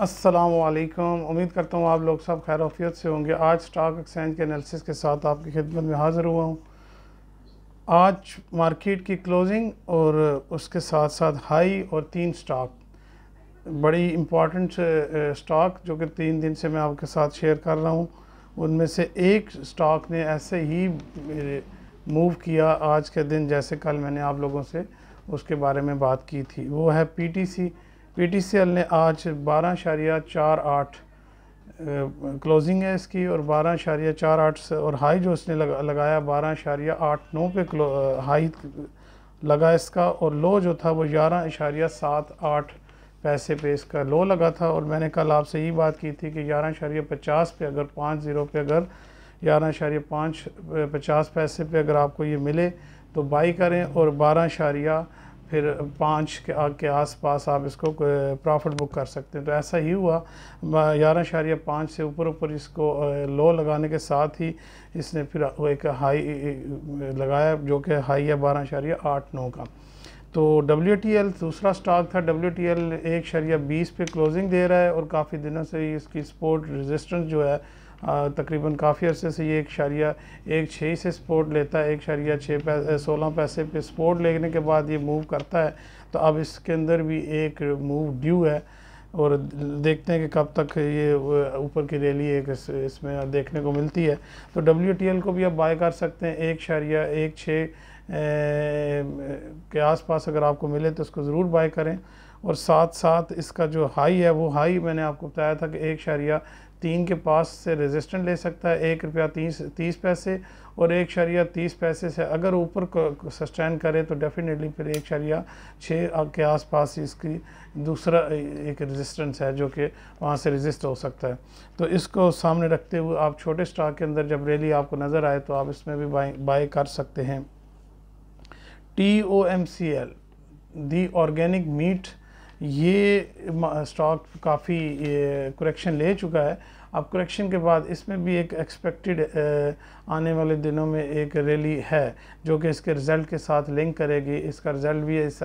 असलकम उम्मीद करता हूँ आप लोग सब खैर वफियत से होंगे आज स्टॉक एक्सचेंज के एनालिसिस के साथ आपकी खिदमत में हाज़िर हुआ हूँ आज मार्केट की क्लोजिंग और उसके साथ साथ हाई और तीन स्टॉक बड़ी इम्पॉर्टेंट स्टॉक जो कि तीन दिन से मैं आपके साथ शेयर कर रहा हूँ उनमें से एक स्टॉक ने ऐसे ही मूव किया आज के दिन जैसे कल मैंने आप लोगों से उसके बारे में बात की थी वो है पी टी पीटीसीएल ने आज बारह शारिया चार आठ क्लोजिंग है इसकी और बारह शारिया चार आठ और हाई जो इसने लगा, लगाया बारह शारिया आठ नौ पे हाई लगा इसका और लो जो था वो ग्यारह इशारिया सात आठ पैसे पे इसका लो लगा था और मैंने कल आपसे ये बात की थी कि ग्यारह इशारिया पचास पे अगर पाँच ज़ीरो पे अगर ग्यारह इशारिया पाँच पचास पैसे पे अगर आपको ये मिले तो बाई करें और बारह इशारिया फिर पाँच के आसपास आप इसको प्रॉफिट बुक कर सकते हैं तो ऐसा ही हुआ ग्यारह शारिया पाँच से ऊपर ऊपर इसको लो लगाने के साथ ही इसने फिर एक हाई लगाया जो कि हाई है बारह शारिया आठ नौ का तो डब्ल्यू टी एल दूसरा स्टॉक था डब्ल्यू टी एल एक शरिया बीस पे क्लोजिंग दे रहा है और काफ़ी दिनों से इसकी स्पोर्ट रजिस्टेंस जो है तकरीबन काफ़ी अरसे से ये एक शारिया एक छः से सपोर्ट लेता है एक शारिया छः पैसे सोलह पैसे पे सपोर्ट लेने के बाद ये मूव करता है तो अब इसके अंदर भी एक मूव ड्यू है और देखते हैं कि कब तक ये ऊपर की रैली एक इस, इसमें देखने को मिलती है तो डब्ल्यू को भी आप बाय कर सकते हैं एक शारिया एक छः के आसपास अगर आपको मिले तो उसको ज़रूर बाय करें और साथ साथ इसका जो हाई है वो हाई मैंने आपको बताया था कि एक शारिया तीन के पास से रेजिस्टेंट ले सकता है एक रुपया तीस तीस पैसे और एक शरिया तीस पैसे से अगर ऊपर सस्टेन करे तो डेफिनेटली फिर एक शरिया छः के आसपास इसकी दूसरा एक रेजिस्टेंस है जो कि वहाँ से रेजिस्ट हो सकता है तो इसको सामने रखते हुए आप छोटे स्टॉक के अंदर जब रैली आपको नज़र आए तो आप इसमें भी बाई बाई कर सकते हैं T O M C L the organic meat ये स्टॉक काफ़ी करेक्शन ले चुका है अब करेक्शन के बाद इसमें भी एक एक्सपेक्टेड आने वाले दिनों में एक रैली है जो कि इसके रिज़ल्ट के साथ लिंक करेगी इसका रिज़ल्ट भी इस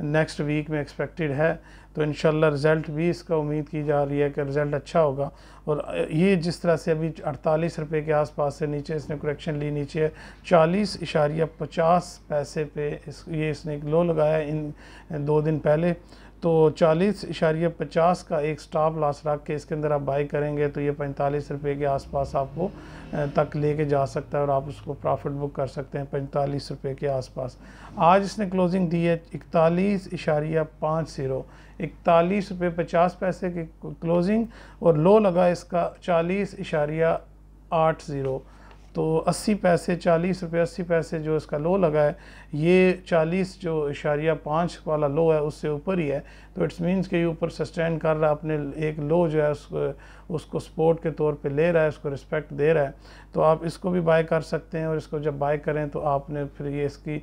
नेक्स्ट वीक में एक्सपेक्टेड है तो इन रिज़ल्ट भी इसका उम्मीद की जा रही है कि रिज़ल्ट अच्छा होगा और ये जिस तरह से अभी अड़तालीस रुपये के आसपास से नीचे इसने करेक्शन ली नीचे चालीस इशारिया पचास पैसे पे इस ये इसने एक लो लगाया इन दो दिन पहले तो चालीस इशारे पचास का एक स्टॉप लॉस रख के इसके अंदर आप बाई करेंगे तो ये पैंतालीस रुपये के आसपास आपको तक लेके जा सकता है और आप उसको प्रॉफिट बुक कर सकते हैं पैंतालीस रुपये के आसपास आज इसने क्लोजिंग दी है इकतालीस इशारिया पाँच जीरो इकतालीस रुपये पचास पैसे की क्लोजिंग और लो लगा इसका चालीस इशारिया आठ ज़ीरो तो 80 पैसे चालीस रुपये अस्सी पैसे जो इसका लो लगा है ये 40 जो इशारिया पाँच वाला लो है उससे ऊपर ही है तो इट्स मींस कि ये ऊपर सस्टेन कर रहा है अपने एक लो जो है उसको उसको सपोर्ट के तौर पे ले रहा है उसको रिस्पेक्ट दे रहा है तो आप इसको भी बाय कर सकते हैं और इसको जब बाय करें तो आपने फिर ये इसकी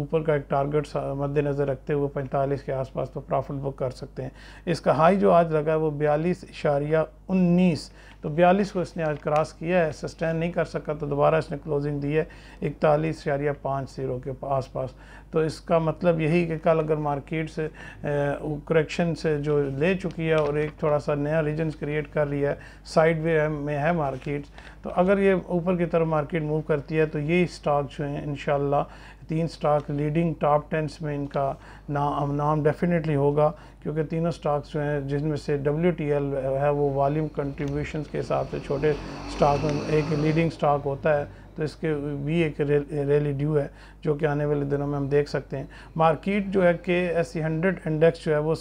ऊपर का एक टारगेट मद्देनज़र रखते हुए पैंतालीस के आसपास तो प्रॉफिट बुक कर सकते हैं इसका हाई जो आज लगा है वो बयालीस इशारिया उन्नीस तो बयालीस को इसने आज क्रॉस किया है सस्टेन नहीं नहीं कर सका तो दोबारा इसने क्लोजिंग दी है इकतालीस शारिया पाँच जीरो के आस पास तो इसका मतलब यही कि कल अगर मार्केट से करेक्शन से जो ले चुकी है और एक थोड़ा सा नया रीजन क्रिएट कर रही है साइड वे में है मार्केट तो अगर ये ऊपर की तरफ मार्केट मूव करती है तो ये स्टॉक जो हैं इन तीन स्टॉक लीडिंग टॉप टेंस में इनका नाम नाम डेफिनेटली होगा क्योंकि तीनों स्टॉक्स जो हैं जिनमें से डब्ल्यू है वो वॉल्यूम कंट्रीब्यूशन के हिसाब से छोटे स्टॉक में एक लीडिंग स्टॉक होता है तो इसके भी एक रैली ड्यू है जो कि आने वाले दिनों में हम देख सकते हैं मार्केट जो है के एस सी हंड्रेड इंडेक्स जो है वो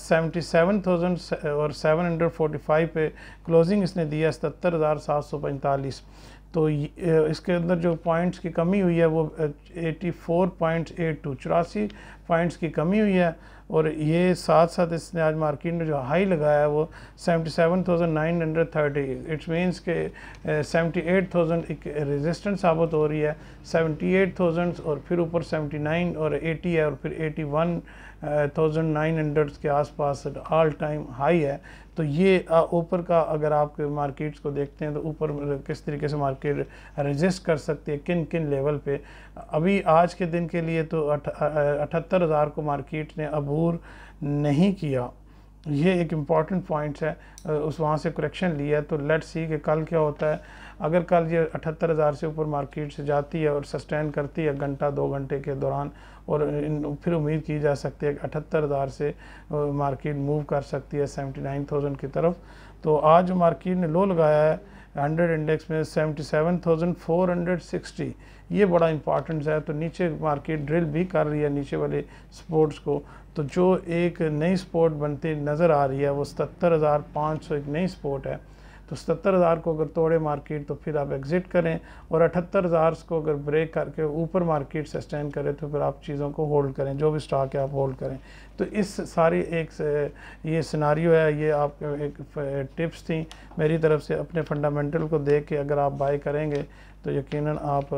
सेवेंटी सेवन थाउजेंड और सेवन हंड्रेड फोर्टी फाइव पे क्लोजिंग इसने दिया है सतर हज़ार सात सौ पैंतालीस तो इसके अंदर जो पॉइंट्स की कमी हुई है वो eighty four point eight two चौरासी पॉइंट्स की कमी हुई है और ये साथ साथ इसने आज मार्केट में जो हाई लगाया है वो 77,930 इट्स मींस के 78,000 एक रेजिस्टेंस साबित हो रही है 78,000 और फिर ऊपर 79 और 80 है और फिर 81,900 के आसपास ऑल टाइम हाई है तो ये ऊपर का अगर आप मार्केट्स को देखते हैं तो ऊपर किस तरीके से मार्केट रजिस्ट कर सकती है किन किन लेवल पे अभी आज के दिन के लिए तो अठहत्तर हज़ार को मार्केट ने अबू तस्वूर नहीं किया ये एक इम्पॉर्टेंट पॉइंट है उस वहाँ से करेक्शन लिया तो लेट सी कि कल क्या होता है अगर कल ये अठहत्तर हज़ार से ऊपर मार्केट से जाती है और सस्टेन करती है घंटा दो घंटे के दौरान और इन, फिर उम्मीद की जा सकती है कि अठहत्तर हज़ार से मार्केट मूव कर सकती है सेवेंटी नाइन थाउजेंड की तरफ तो आज मार्केट ने लो लगाया है हंड्रेड इंडेक्स में seventy seven thousand four hundred sixty ये बड़ा इंपॉर्टेंट है तो नीचे मार्केट ड्रिल भी कर रही है नीचे वाले स्पोर्ट्स को तो जो एक नई स्पोर्ट बनती नज़र आ रही है वो सतर हज़ार पाँच सौ एक नई स्पोर्ट है तो सतर हज़ार को अगर तोड़े मार्केट तो फिर आप एग्ज़िट करें और अठहत्तर हज़ार को अगर ब्रेक करके ऊपर मार्केट सस्टेन करें तो फिर आप चीज़ों को होल्ड करें जो भी स्टॉक है आप होल्ड करें तो इस सारी एक ये सिनारियो है ये आप एक टिप्स थी मेरी तरफ से अपने फंडामेंटल को देख के अगर आप बाई करेंगे तो यकीन आप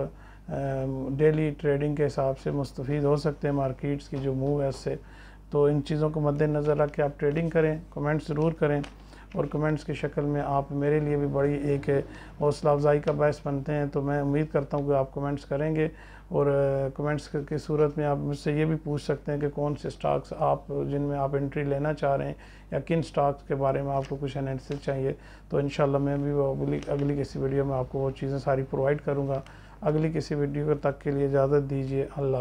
डेली ट्रेडिंग के हिसाब से मुस्तफ़ हो सकते हैं मार्किट्स की जो मूव है उससे तो इन चीज़ों को मद्देनज़र रख के आप ट्रेडिंग करें कमेंट्स ज़रूर करें और कमेंट्स की शक्ल में आप मेरे लिए भी बड़ी एक हौसला अफजाई का बायस बनते हैं तो मैं उम्मीद करता हूँ कि आप कमेंट्स करेंगे और कमेंट्स uh, की सूरत में आप मुझसे ये भी पूछ सकते हैं कि कौन से स्टॉक्स आप जिनमें आप एंट्री लेना चाह रहे हैं या किन स्टॉक्स के बारे में आपको कुछ एनालिसिस चाहिए तो इन मैं भी अगली अगली किसी वीडियो में आपको वो चीज़ें सारी प्रोवाइड करूँगा अगली किसी वीडियो तक के लिए इजाज़त दीजिए अल्लाह